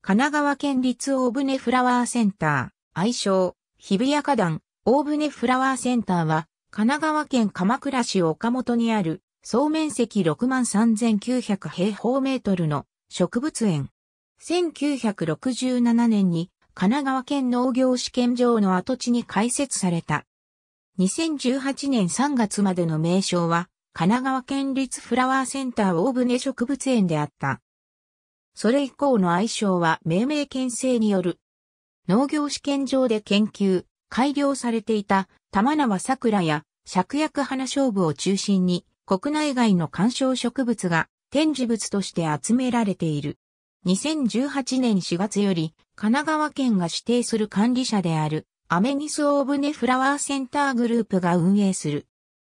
神奈川県立大船フラワーセンター、愛称、日比谷花壇、大船フラワーセンターは、神奈川県鎌倉市岡本にある、総面積63,900平方メートルの植物園。1967年に神奈川県農業試験場の跡地に開設された。2018年3月までの名称は、神奈川県立フラワーセンター大船植物園であった。それ以降の愛称は命名権制による。農業試験場で研究、改良されていた玉縄桜や芍薬花勝負を中心に国内外の観賞植物が展示物として集められている。2018年4月より神奈川県が指定する管理者であるアメニス・オーブネ・フラワーセンターグループが運営する。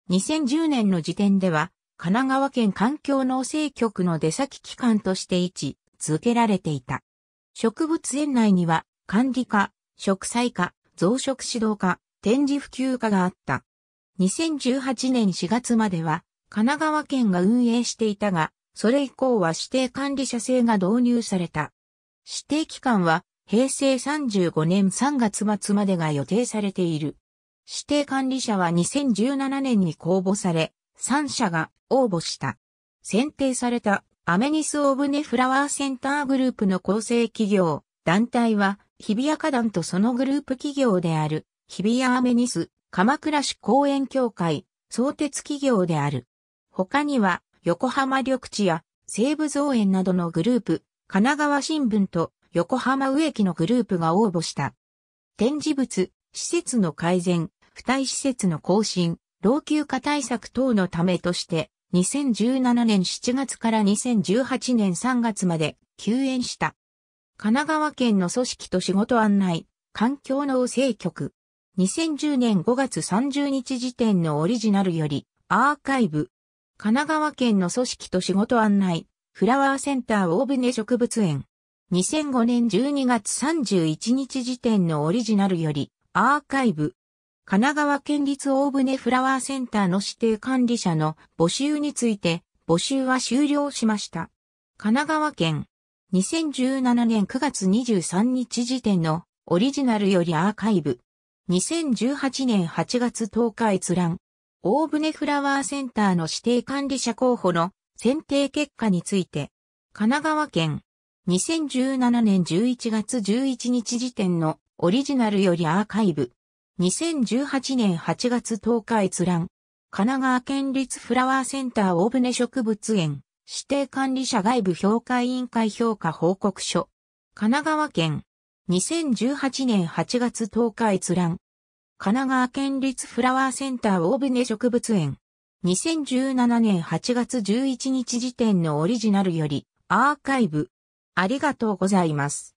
2010年の時点では神奈川県環境農政局の出先機関として位置続けられていた。植物園内には管理課、植栽課、増殖指導課、展示普及課があった。2018年4月までは神奈川県が運営していたが、それ以降は指定管理者制が導入された。指定期間は平成35年3月末までが予定されている。指定管理者は2017年に公募され、3社が応募した。選定されたアメニス・オブネ・フラワーセンターグループの構成企業、団体は、日比谷花壇とそのグループ企業である、日比谷アメニス、鎌倉市公園協会、相鉄企業である。他には、横浜緑地や西武造園などのグループ、神奈川新聞と横浜植木のグループが応募した。展示物、施設の改善、付帯施設の更新、老朽化対策等のためとして、2017年7月から2018年3月まで休園した。神奈川県の組織と仕事案内、環境農政局。2010年5月30日時点のオリジナルより、アーカイブ。神奈川県の組織と仕事案内、フラワーセンター大船植物園。2005年12月31日時点のオリジナルより、アーカイブ。神奈川県立大船フラワーセンターの指定管理者の募集について、募集は終了しました。神奈川県、2017年9月23日時点のオリジナルよりアーカイブ、2018年8月10日閲覧、大船フラワーセンターの指定管理者候補の選定結果について、神奈川県、2017年11月11日時点のオリジナルよりアーカイブ、2018年8月10日閲覧。神奈川県立フラワーセンター大船植物園指定管理者外部評価委員会評価報告書。神奈川県2018年8月10日閲覧。神奈川県立フラワーセンター大船植物園。2017年8月11日時点のオリジナルよりアーカイブ。ありがとうございます。